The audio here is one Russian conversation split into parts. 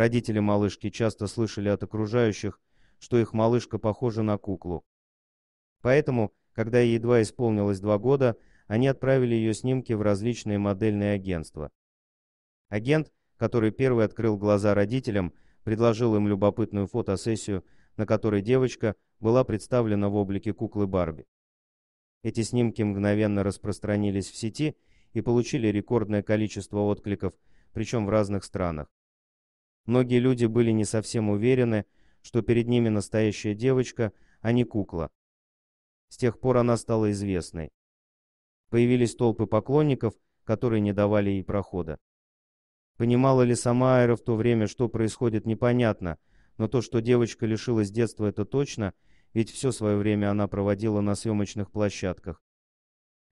Родители малышки часто слышали от окружающих, что их малышка похожа на куклу. Поэтому, когда ей едва исполнилось два года, они отправили ее снимки в различные модельные агентства. Агент, который первый открыл глаза родителям, предложил им любопытную фотосессию, на которой девочка была представлена в облике куклы Барби. Эти снимки мгновенно распространились в сети и получили рекордное количество откликов, причем в разных странах. Многие люди были не совсем уверены, что перед ними настоящая девочка, а не кукла. С тех пор она стала известной. Появились толпы поклонников, которые не давали ей прохода. Понимала ли сама Айра в то время, что происходит, непонятно, но то, что девочка лишилась детства, это точно, ведь все свое время она проводила на съемочных площадках.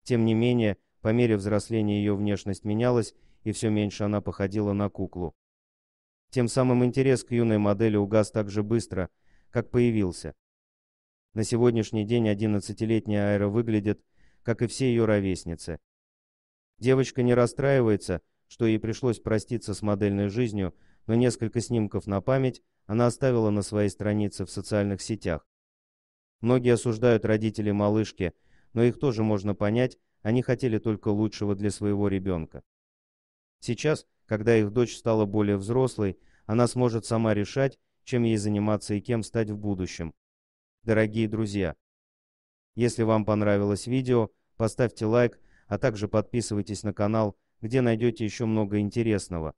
Тем не менее, по мере взросления ее внешность менялась, и все меньше она походила на куклу. Тем самым интерес к юной модели угас так же быстро, как появился. На сегодняшний день 11-летняя Айра выглядит, как и все ее ровесницы. Девочка не расстраивается, что ей пришлось проститься с модельной жизнью, но несколько снимков на память она оставила на своей странице в социальных сетях. Многие осуждают родителей малышки, но их тоже можно понять, они хотели только лучшего для своего ребенка. Сейчас – когда их дочь стала более взрослой, она сможет сама решать, чем ей заниматься и кем стать в будущем. Дорогие друзья, если вам понравилось видео, поставьте лайк, а также подписывайтесь на канал, где найдете еще много интересного.